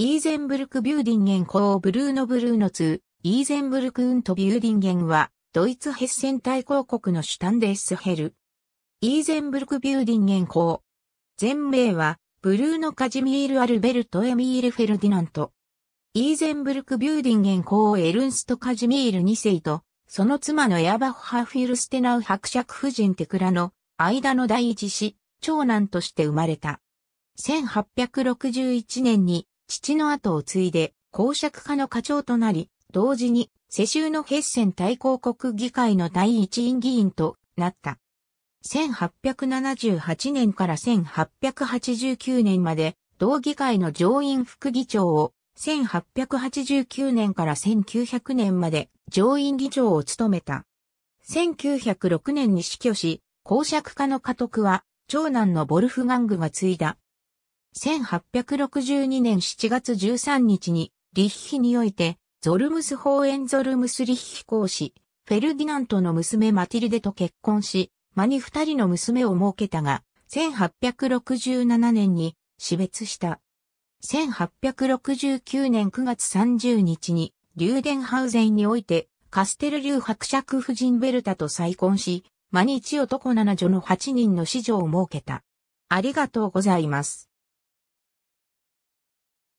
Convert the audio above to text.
イーゼンブルク・ビューディンゲン公ブルーノ・ブルーノ2、イーゼンブルク・ウント・ビューディンゲンは、ドイツヘッセン大公国のシュタンデスヘル。イーゼンブルク・ビューディンゲン公。全名は、ブルーノ・カジミール・アルベルト・エミール・フェルディナント。イーゼンブルク・ビューディンゲン公エルンスト・カジミール2世と、その妻のエアバッハ・フィルステナウ伯爵夫人テクラの間の第一子、長男として生まれた。1861年に父の後を継いで公爵家の課長となり、同時に世襲のヘッセン大公国議会の第一院議員となった。1878年から1889年まで同議会の上院副議長を、1889年から1900年まで上院議長を務めた。1906年に死去し、公爵家の家督は長男のボルフガングが継いだ。1862年7月13日に、リッヒにおいて、ゾルムス・ホーエンゾルムス・リッヒ公使、フェルディナントの娘マティルデと結婚し、間に二人の娘を設けたが、1867年に死別した。1869年9月30日に、リューデンハウゼンにおいて、カステル流伯爵夫人ベルタと再婚し、マニチ男七女の八人の子女を設けた。ありがとうございます。